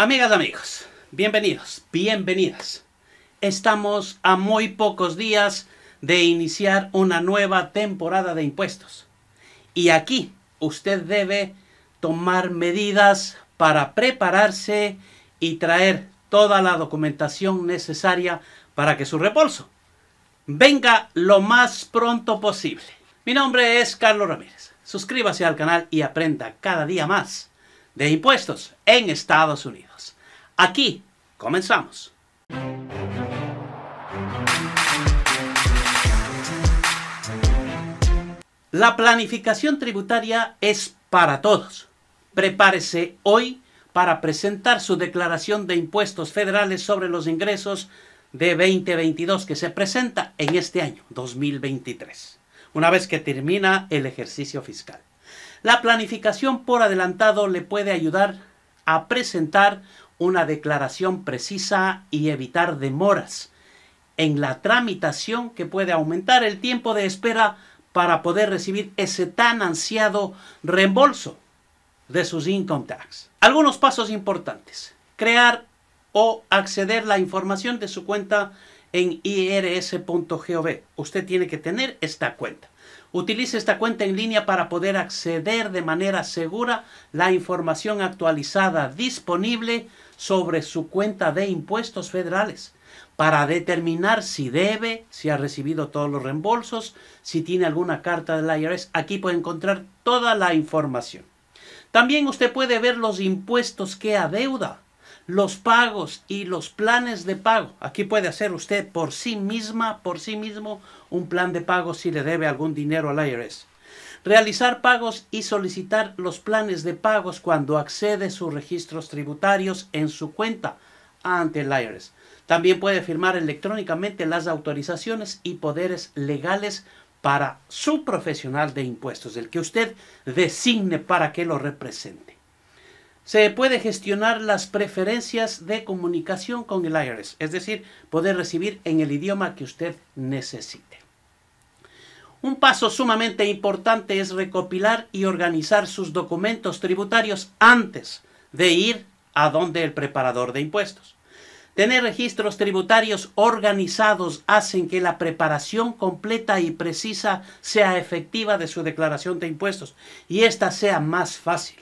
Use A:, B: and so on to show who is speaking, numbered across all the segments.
A: Amigas, amigos, bienvenidos, bienvenidas. Estamos a muy pocos días de iniciar una nueva temporada de impuestos. Y aquí usted debe tomar medidas para prepararse y traer toda la documentación necesaria para que su reembolso venga lo más pronto posible. Mi nombre es Carlos Ramírez. Suscríbase al canal y aprenda cada día más de impuestos en Estados Unidos. Aquí comenzamos. La planificación tributaria es para todos. Prepárese hoy para presentar su declaración de impuestos federales sobre los ingresos de 2022 que se presenta en este año 2023, una vez que termina el ejercicio fiscal. La planificación por adelantado le puede ayudar a presentar una declaración precisa y evitar demoras en la tramitación que puede aumentar el tiempo de espera para poder recibir ese tan ansiado reembolso de sus income tax. Algunos pasos importantes. Crear o acceder la información de su cuenta en irs.gov. Usted tiene que tener esta cuenta. Utilice esta cuenta en línea para poder acceder de manera segura la información actualizada disponible sobre su cuenta de impuestos federales para determinar si debe, si ha recibido todos los reembolsos, si tiene alguna carta del IRS. Aquí puede encontrar toda la información. También usted puede ver los impuestos que adeuda los pagos y los planes de pago. Aquí puede hacer usted por sí misma, por sí mismo, un plan de pago si le debe algún dinero al IRS. Realizar pagos y solicitar los planes de pagos cuando accede sus registros tributarios en su cuenta ante el IRS. También puede firmar electrónicamente las autorizaciones y poderes legales para su profesional de impuestos, el que usted designe para que lo represente se puede gestionar las preferencias de comunicación con el IRS, es decir, poder recibir en el idioma que usted necesite. Un paso sumamente importante es recopilar y organizar sus documentos tributarios antes de ir a donde el preparador de impuestos. Tener registros tributarios organizados hacen que la preparación completa y precisa sea efectiva de su declaración de impuestos y ésta sea más fácil.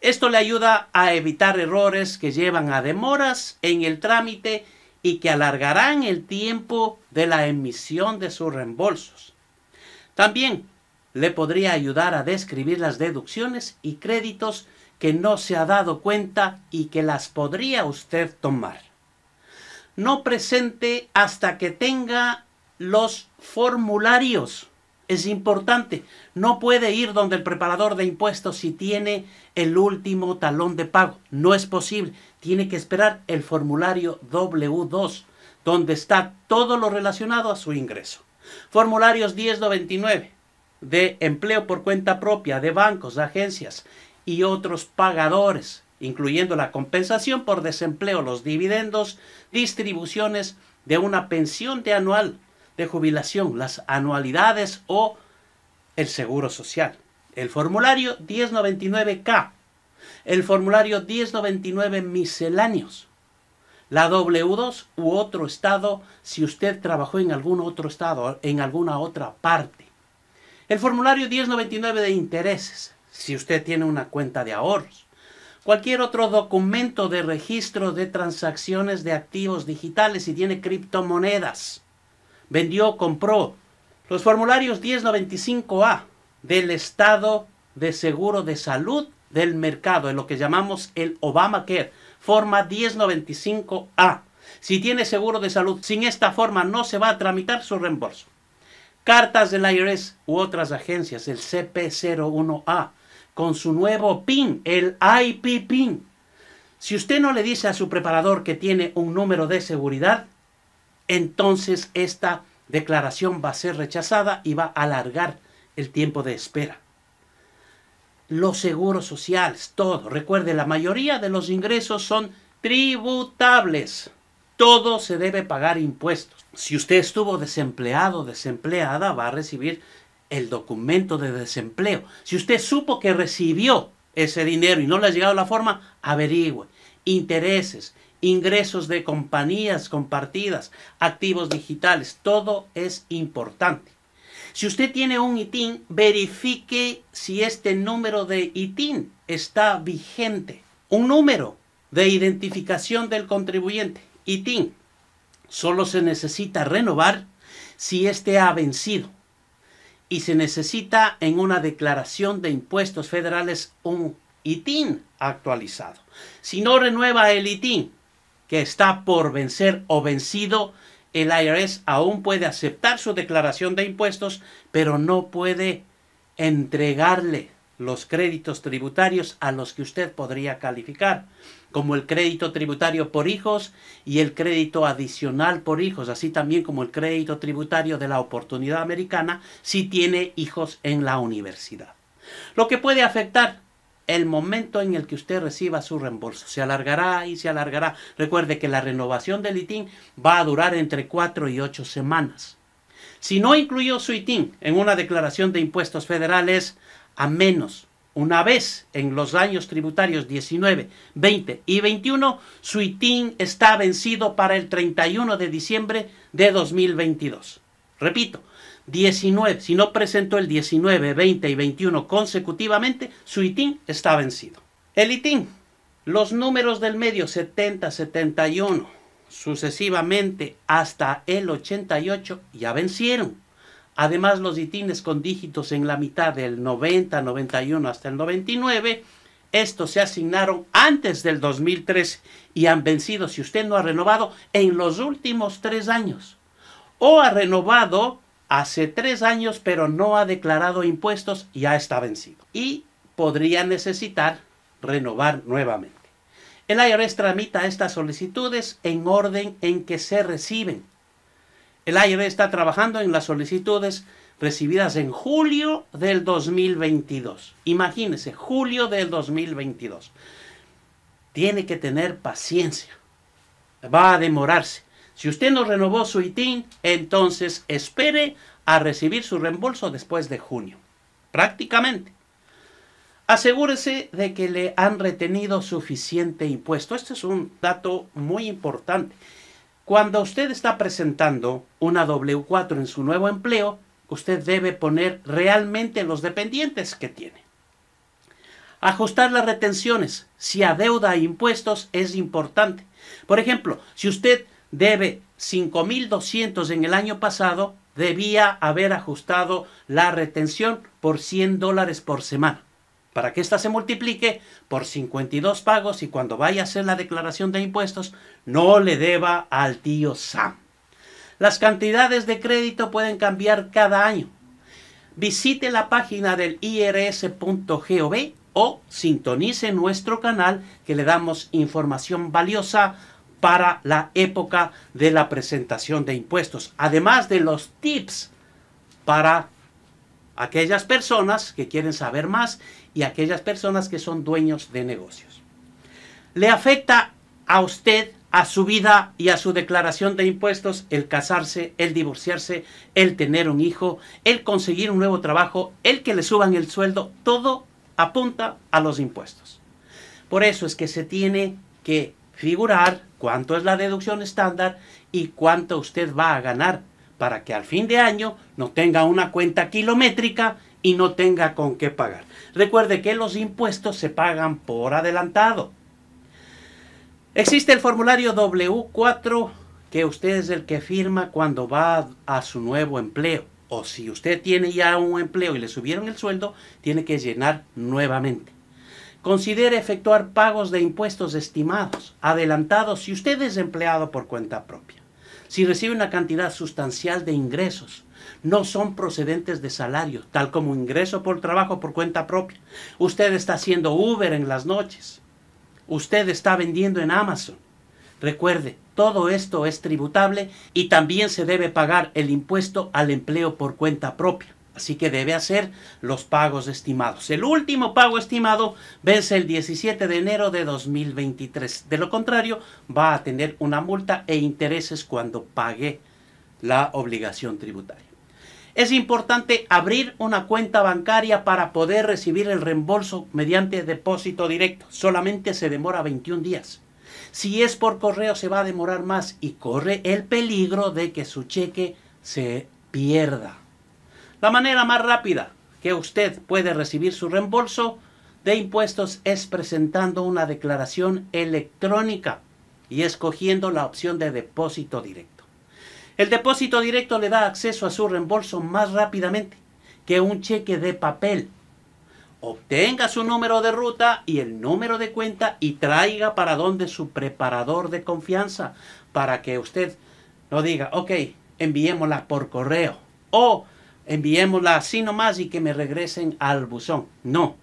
A: Esto le ayuda a evitar errores que llevan a demoras en el trámite y que alargarán el tiempo de la emisión de sus reembolsos. También le podría ayudar a describir las deducciones y créditos que no se ha dado cuenta y que las podría usted tomar. No presente hasta que tenga los formularios es importante. No puede ir donde el preparador de impuestos si tiene el último talón de pago. No es posible. Tiene que esperar el formulario W2, donde está todo lo relacionado a su ingreso. Formularios 1099 de empleo por cuenta propia, de bancos, agencias y otros pagadores, incluyendo la compensación por desempleo, los dividendos, distribuciones de una pensión de anual de jubilación, las anualidades o el seguro social. El formulario 1099K, el formulario 1099 misceláneos, la W2 u otro estado si usted trabajó en algún otro estado, en alguna otra parte. El formulario 1099 de intereses, si usted tiene una cuenta de ahorros. Cualquier otro documento de registro de transacciones de activos digitales si tiene criptomonedas vendió, compró. Los formularios 1095A del Estado de Seguro de Salud del Mercado, en lo que llamamos el Obamacare, forma 1095A. Si tiene seguro de salud, sin esta forma no se va a tramitar su reembolso. Cartas del IRS u otras agencias, el CP01A, con su nuevo PIN, el IP PIN. Si usted no le dice a su preparador que tiene un número de seguridad, entonces esta declaración va a ser rechazada y va a alargar el tiempo de espera. Los seguros sociales, todo. Recuerde, la mayoría de los ingresos son tributables. Todo se debe pagar impuestos. Si usted estuvo desempleado o desempleada, va a recibir el documento de desempleo. Si usted supo que recibió ese dinero y no le ha llegado la forma, averigüe. Intereses, ingresos de compañías compartidas, activos digitales, todo es importante. Si usted tiene un ITIN, verifique si este número de ITIN está vigente. Un número de identificación del contribuyente, ITIN, solo se necesita renovar si este ha vencido y se necesita en una declaración de impuestos federales un ITIN actualizado. Si no renueva el ITIN, que está por vencer o vencido, el IRS aún puede aceptar su declaración de impuestos, pero no puede entregarle los créditos tributarios a los que usted podría calificar, como el crédito tributario por hijos y el crédito adicional por hijos, así también como el crédito tributario de la oportunidad americana si tiene hijos en la universidad. Lo que puede afectar el momento en el que usted reciba su reembolso. Se alargará y se alargará. Recuerde que la renovación del ITIN va a durar entre 4 y 8 semanas. Si no incluyó su ITIN en una declaración de impuestos federales, a menos una vez en los años tributarios 19, 20 y 21, su ITIN está vencido para el 31 de diciembre de 2022. Repito, 19, si no presentó el 19, 20 y 21 consecutivamente, su ITIN está vencido. El ITIN, los números del medio 70, 71, sucesivamente hasta el 88 ya vencieron. Además, los ITINES con dígitos en la mitad del 90, 91 hasta el 99, estos se asignaron antes del 2013 y han vencido, si usted no ha renovado, en los últimos tres años. O ha renovado hace tres años pero no ha declarado impuestos, ya está vencido. Y podría necesitar renovar nuevamente. El IRS tramita estas solicitudes en orden en que se reciben. El IRS está trabajando en las solicitudes recibidas en julio del 2022. Imagínense, julio del 2022. Tiene que tener paciencia. Va a demorarse. Si usted no renovó su ITIN, entonces espere a recibir su reembolso después de junio. Prácticamente. Asegúrese de que le han retenido suficiente impuesto. Este es un dato muy importante. Cuando usted está presentando una W4 en su nuevo empleo, usted debe poner realmente los dependientes que tiene. Ajustar las retenciones si adeuda impuestos es importante. Por ejemplo, si usted debe 5.200 en el año pasado, debía haber ajustado la retención por 100 dólares por semana para que ésta se multiplique por 52 pagos y cuando vaya a hacer la declaración de impuestos no le deba al tío Sam. Las cantidades de crédito pueden cambiar cada año. Visite la página del irs.gov o sintonice nuestro canal que le damos información valiosa para la época de la presentación de impuestos, además de los tips para aquellas personas que quieren saber más y aquellas personas que son dueños de negocios. ¿Le afecta a usted, a su vida y a su declaración de impuestos el casarse, el divorciarse, el tener un hijo, el conseguir un nuevo trabajo, el que le suban el sueldo? Todo apunta a los impuestos. Por eso es que se tiene que figurar cuánto es la deducción estándar y cuánto usted va a ganar para que al fin de año no tenga una cuenta kilométrica y no tenga con qué pagar. Recuerde que los impuestos se pagan por adelantado. Existe el formulario W4 que usted es el que firma cuando va a, su nuevo empleo. O si usted tiene ya un empleo y le subieron el sueldo, tiene que llenar nuevamente. Considere efectuar pagos de impuestos estimados, adelantados si usted es empleado por cuenta propia. Si recibe una cantidad sustancial de ingresos, no son procedentes de salario, tal como ingreso por trabajo por cuenta propia. Usted está haciendo Uber en las noches. Usted está vendiendo en Amazon. Recuerde, todo esto es tributable y también se debe pagar el impuesto al empleo por cuenta propia. Así que debe hacer los pagos estimados. El último pago estimado vence el 17 de enero de 2023. De lo contrario, va a tener una multa e intereses cuando pague la obligación tributaria. Es importante abrir una cuenta bancaria para poder recibir el reembolso mediante depósito directo. Solamente se demora 21 días. Si es por correo se va a demorar más y corre el peligro de que su cheque se pierda. La manera más rápida que usted puede recibir su reembolso de impuestos es presentando una declaración electrónica y escogiendo la opción de depósito directo. El depósito directo le da acceso a su reembolso más rápidamente que un cheque de papel. Obtenga su número de ruta y el número de cuenta y traiga para donde su preparador de confianza para que usted no diga, ok, enviémosla por correo. O enviémosla así nomás y que me regresen al buzón. No,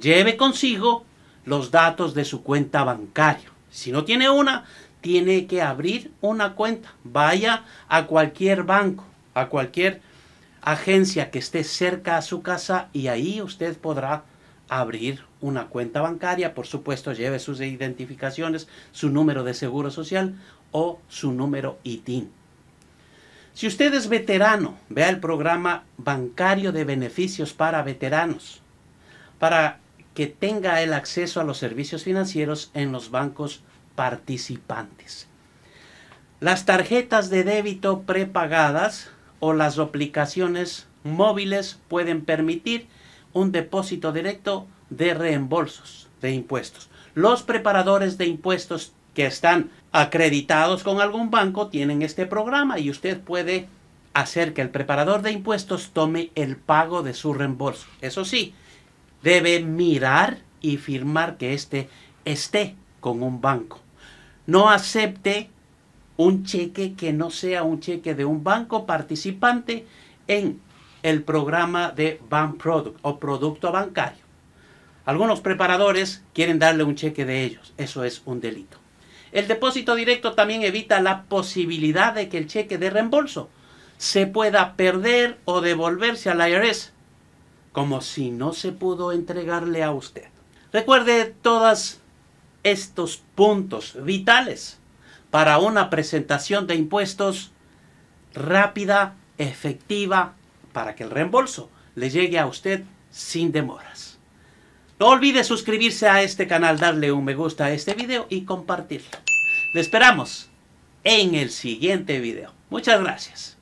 A: lleve consigo los datos de su cuenta bancaria. Si no tiene una, tiene que abrir una cuenta. Vaya a cualquier banco, a cualquier agencia que esté cerca a su casa y ahí usted podrá abrir una cuenta bancaria. Por supuesto, lleve sus identificaciones, su número de seguro social o su número ITIN. Si usted es veterano, vea el programa bancario de beneficios para veteranos, para que tenga el acceso a los servicios financieros en los bancos participantes. Las tarjetas de débito prepagadas o las aplicaciones móviles pueden permitir un depósito directo de reembolsos de impuestos. Los preparadores de impuestos que están acreditados con algún banco tienen este programa y usted puede hacer que el preparador de impuestos tome el pago de su reembolso. Eso sí, debe mirar y firmar que éste esté con un banco. No acepte un cheque que no sea un cheque de un banco participante en el programa de Bank Product o producto bancario. Algunos preparadores quieren darle un cheque de ellos. Eso es un delito. El depósito directo también evita la posibilidad de que el cheque de reembolso se pueda perder o devolverse al IRS, como si no se pudo entregarle a usted. Recuerde todos estos puntos vitales para una presentación de impuestos rápida, efectiva, para que el reembolso le llegue a usted sin demoras. No olvide suscribirse a este canal, darle un me gusta a este video y compartirlo. Le esperamos en el siguiente video. Muchas gracias.